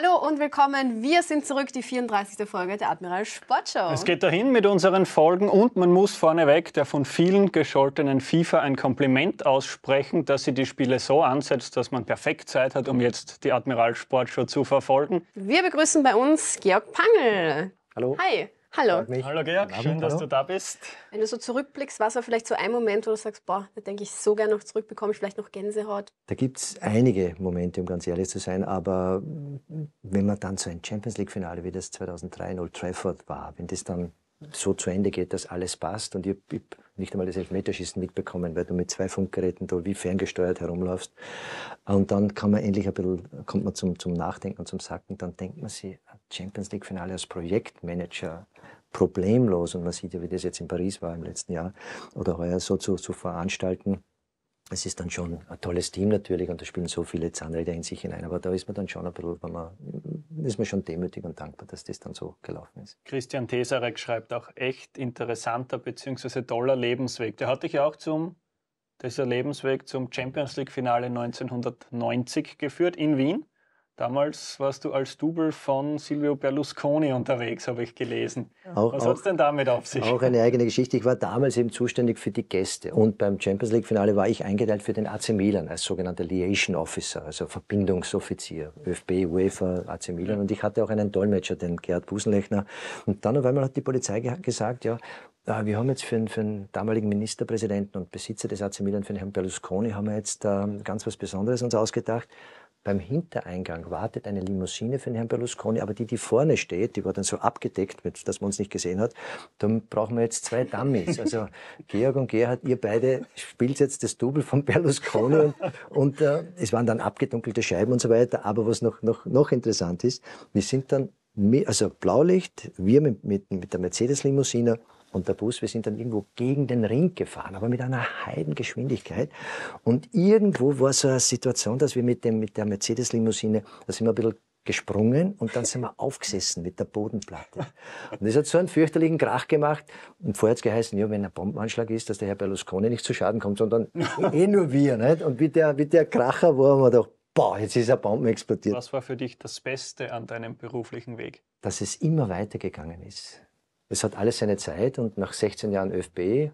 Hallo und willkommen. Wir sind zurück, die 34. Folge der Admiral Sportshow. Es geht dahin mit unseren Folgen und man muss vorneweg der von vielen gescholtenen FIFA ein Kompliment aussprechen, dass sie die Spiele so ansetzt, dass man perfekt Zeit hat, um jetzt die Admiral Sportshow zu verfolgen. Wir begrüßen bei uns Georg Pangel. Hallo. Hi. Hallo. Hallo Georg, Abend, schön, dass hallo. du da bist. Wenn du so zurückblickst, war es vielleicht so ein Moment, wo du sagst, boah, da denke ich so gerne noch zurück, bekomme ich vielleicht noch Gänsehaut? Da gibt es einige Momente, um ganz ehrlich zu sein, aber wenn man dann so ein Champions League-Finale wie das 2003 in Old Trafford war, wenn das dann so zu Ende geht, dass alles passt. Und ich habe nicht einmal das Elfmeterschießen mitbekommen, weil du mit zwei Funkgeräten da wie ferngesteuert herumlaufst. Und dann kann man endlich ein bisschen, kommt man zum, zum Nachdenken und zum Sacken. Dann denkt man sich, Champions League-Finale als Projektmanager problemlos. Und man sieht ja, wie das jetzt in Paris war im letzten Jahr oder heuer so zu, zu veranstalten. Es ist dann schon ein tolles Team natürlich und da spielen so viele Zahnräder in sich hinein, aber da ist man dann schon ein bisschen, wenn man ist mir schon demütig und dankbar, dass das dann so gelaufen ist. Christian Tesarek schreibt auch echt interessanter bzw. toller Lebensweg. Der hatte ich ja auch zum dieser Lebensweg zum Champions League Finale 1990 geführt in Wien. Damals warst du als Double von Silvio Berlusconi unterwegs, habe ich gelesen. Auch, Was hat es denn damit auf sich? Auch eine eigene Geschichte. Ich war damals eben zuständig für die Gäste. Und beim Champions League-Finale war ich eingeteilt für den AC Milan als sogenannter Liaison Officer, also Verbindungsoffizier. ÖFB, UEFA, AC Milan. Und ich hatte auch einen Dolmetscher, den Gerhard Busenlechner. Und dann auf einmal hat die Polizei gesagt, ja, äh, wir haben jetzt für den, für den, damaligen Ministerpräsidenten und Besitzer des AC Milan, für den Herrn Berlusconi, haben wir jetzt ähm, ganz was Besonderes uns ausgedacht. Beim Hintereingang wartet eine Limousine für den Herrn Berlusconi, aber die, die vorne steht, die war dann so abgedeckt, dass man uns nicht gesehen hat, dann brauchen wir jetzt zwei Dummies. Also Georg und Gerhard, ihr beide spielt jetzt das Double von Berlusconi und, und äh, es waren dann abgedunkelte Scheiben und so weiter. Aber was noch, noch, noch interessant ist, wir sind dann, also Blaulicht, wir mit, mit, mit der Mercedes-Limousine, und der Bus, wir sind dann irgendwo gegen den Ring gefahren, aber mit einer Heidengeschwindigkeit. Und irgendwo war so eine Situation, dass wir mit, dem, mit der Mercedes-Limousine, da sind wir ein bisschen gesprungen und dann sind wir aufgesessen mit der Bodenplatte. Und das hat so einen fürchterlichen Krach gemacht. Und vorher hat es geheißen, ja, wenn ein Bombenanschlag ist, dass der Herr Berlusconi nicht zu Schaden kommt, sondern eh nur wir. Nicht? Ne? Und wie der, wie der Kracher war, haben wir gedacht, boah, jetzt ist eine Bombe explodiert. Was war für dich das Beste an deinem beruflichen Weg? Dass es immer weitergegangen ist. Es hat alles seine Zeit und nach 16 Jahren ÖFB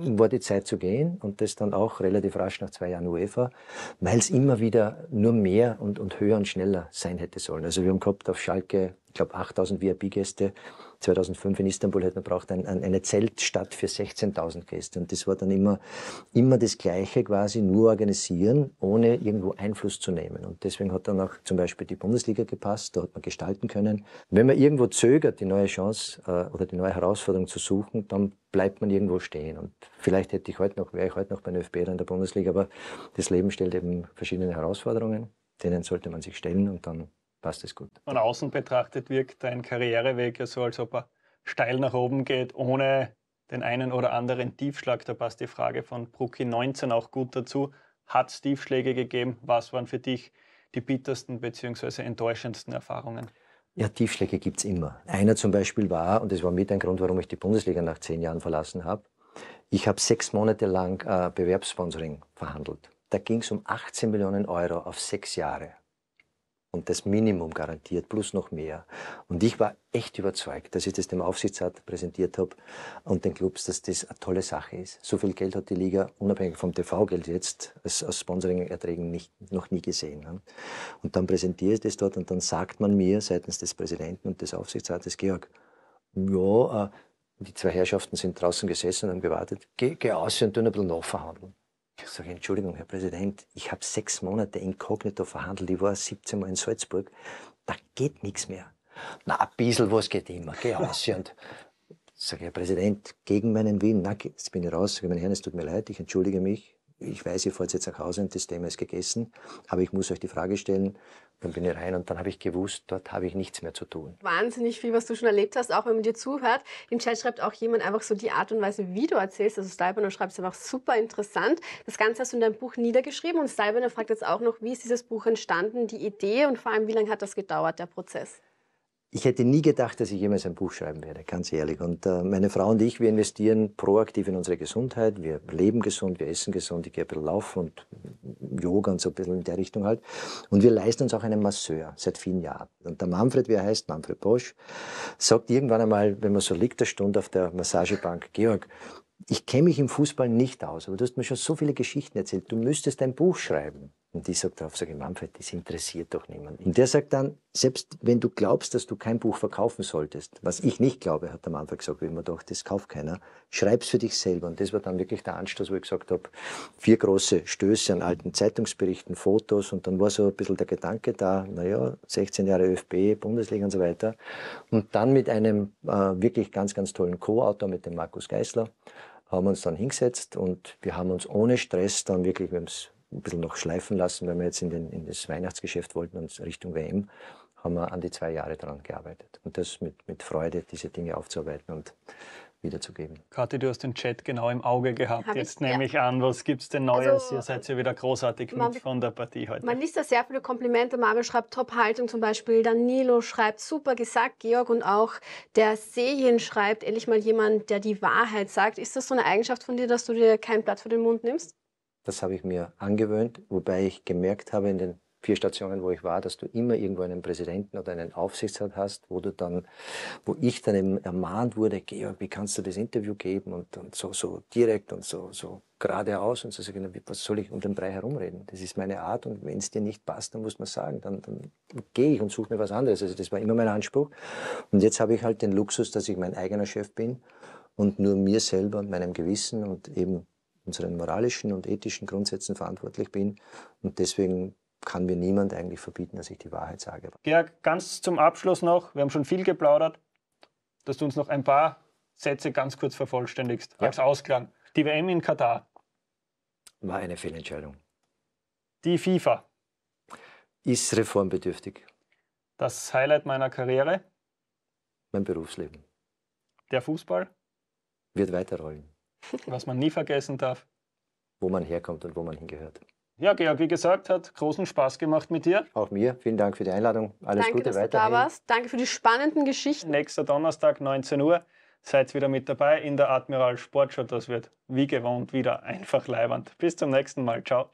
war die Zeit zu gehen und das dann auch relativ rasch nach zwei Jahren UEFA, weil es immer wieder nur mehr und, und höher und schneller sein hätte sollen. Also wir haben gehabt auf Schalke ich glaube, 8000 VIP-Gäste. 2005 in Istanbul hätte man braucht ein, ein, eine Zeltstadt für 16.000 Gäste. Und das war dann immer, immer das Gleiche quasi, nur organisieren, ohne irgendwo Einfluss zu nehmen. Und deswegen hat dann auch zum Beispiel die Bundesliga gepasst, da hat man gestalten können. Wenn man irgendwo zögert, die neue Chance äh, oder die neue Herausforderung zu suchen, dann bleibt man irgendwo stehen. Und vielleicht hätte ich heute noch, wäre ich heute noch bei den ÖFB in der Bundesliga, aber das Leben stellt eben verschiedene Herausforderungen. Denen sollte man sich stellen und dann passt es gut. Von außen betrachtet wirkt dein Karriereweg ja so, als ob er steil nach oben geht, ohne den einen oder anderen Tiefschlag. Da passt die Frage von Brucki 19 auch gut dazu. Hat es Tiefschläge gegeben? Was waren für dich die bittersten bzw. enttäuschendsten Erfahrungen? Ja, Tiefschläge gibt es immer. Einer zum Beispiel war, und das war mit ein Grund, warum ich die Bundesliga nach zehn Jahren verlassen habe, ich habe sechs Monate lang äh, Bewerbssponsoring verhandelt. Da ging es um 18 Millionen Euro auf sechs Jahre und das Minimum garantiert, plus noch mehr. Und ich war echt überzeugt, dass ich das dem Aufsichtsrat präsentiert habe und den Clubs, dass das eine tolle Sache ist. So viel Geld hat die Liga, unabhängig vom TV-Geld jetzt, als, aus Sponsoring-Erträgen noch nie gesehen. Ne? Und dann präsentiere ich das dort und dann sagt man mir seitens des Präsidenten und des Aufsichtsrates, Georg, ja, äh, die zwei Herrschaften sind draußen gesessen und haben gewartet, geh, geh aus und tun ein bisschen nachverhandeln. Ich sage, Entschuldigung, Herr Präsident, ich habe sechs Monate inkognito verhandelt, ich war 17 Mal in Salzburg, da geht nichts mehr. Na, ein bisschen was geht immer, geh aus. und sage, Herr Präsident, gegen meinen Willen, na, jetzt bin ich raus, sage, mein Herr, es tut mir leid, ich entschuldige mich, ich weiß, ihr fahrt jetzt nach Hause und das Thema ist gegessen, aber ich muss euch die Frage stellen. Dann bin ich rein und dann habe ich gewusst, dort habe ich nichts mehr zu tun. Wahnsinnig viel, was du schon erlebt hast, auch wenn man dir zuhört. Im Chat schreibt auch jemand einfach so die Art und Weise, wie du erzählst. Also Stalbener schreibt es einfach super interessant. Das Ganze hast du in deinem Buch niedergeschrieben und Stalbener fragt jetzt auch noch, wie ist dieses Buch entstanden, die Idee und vor allem, wie lange hat das gedauert, der Prozess? ich hätte nie gedacht, dass ich jemals ein Buch schreiben werde, ganz ehrlich. Und äh, meine Frau und ich, wir investieren proaktiv in unsere Gesundheit. Wir leben gesund, wir essen gesund. Ich gehe ein bisschen laufen und Yoga und so ein bisschen in der Richtung halt. Und wir leisten uns auch einen Masseur seit vielen Jahren. Und der Manfred, wie er heißt, Manfred Bosch, sagt irgendwann einmal, wenn man so liegt, eine Stunde auf der Massagebank, Georg, ich kenne mich im Fußball nicht aus, aber du hast mir schon so viele Geschichten erzählt. Du müsstest ein Buch schreiben. Und die sagt drauf, sage ich, Manfred, das interessiert doch niemanden. Und der sagt dann, selbst wenn du glaubst, dass du kein Buch verkaufen solltest, was ich nicht glaube, hat der Manfred gesagt, wie man doch, das kauft keiner, schreib's für dich selber. Und das war dann wirklich der Anstoß, wo ich gesagt habe, vier große Stöße an alten Zeitungsberichten, Fotos und dann war so ein bisschen der Gedanke da, naja, 16 Jahre ÖFB, Bundesliga und so weiter. Und dann mit einem äh, wirklich ganz, ganz tollen Co-Autor, mit dem Markus Geisler, haben wir uns dann hingesetzt und wir haben uns ohne Stress dann wirklich, wir haben es ein bisschen noch schleifen lassen, weil wir jetzt in, den, in das Weihnachtsgeschäft wollten und Richtung WM haben wir an die zwei Jahre daran gearbeitet. Und das mit, mit Freude, diese Dinge aufzuarbeiten und wiederzugeben. Kathi, du hast den Chat genau im Auge gehabt. Hab Jetzt ich, nehme ja. ich an, was gibt es denn Neues? Also, Ihr seid ja wieder großartig man, mit von der Partie heute. Man liest da sehr viele Komplimente. Marvel schreibt Top-Haltung zum Beispiel. Danilo schreibt super gesagt, Georg. Und auch der Sehien schreibt endlich mal jemand, der die Wahrheit sagt. Ist das so eine Eigenschaft von dir, dass du dir kein Blatt vor den Mund nimmst? Das habe ich mir angewöhnt, wobei ich gemerkt habe in den vier Stationen, wo ich war, dass du immer irgendwo einen Präsidenten oder einen Aufsichtsrat hast, wo du dann, wo ich dann eben ermahnt wurde, Georg, wie kannst du das Interview geben und, und so, so direkt und so, so geradeaus und so sagen, was soll ich um den Brei herumreden? Das ist meine Art und wenn es dir nicht passt, dann muss man sagen, dann, dann gehe ich und suche mir was anderes. Also das war immer mein Anspruch. Und jetzt habe ich halt den Luxus, dass ich mein eigener Chef bin und nur mir selber und meinem Gewissen und eben unseren moralischen und ethischen Grundsätzen verantwortlich bin. Und deswegen kann mir niemand eigentlich verbieten, dass ich die Wahrheit sage. Georg, ganz zum Abschluss noch, wir haben schon viel geplaudert, dass du uns noch ein paar Sätze ganz kurz vervollständigst, ja. als Ausklang. Die WM in Katar. War eine Fehlentscheidung. Die FIFA. Ist reformbedürftig. Das Highlight meiner Karriere. Mein Berufsleben. Der Fußball. Wird weiterrollen was man nie vergessen darf. Wo man herkommt und wo man hingehört. Ja, Georg, wie gesagt, hat großen Spaß gemacht mit dir. Auch mir. Vielen Dank für die Einladung. Alles Danke, Gute weiter. Danke, dass du da warst. Danke für die spannenden Geschichten. Nächster Donnerstag, 19 Uhr. Seid wieder mit dabei in der Admiral Sportshow. Das wird wie gewohnt wieder einfach leibernd. Bis zum nächsten Mal. Ciao.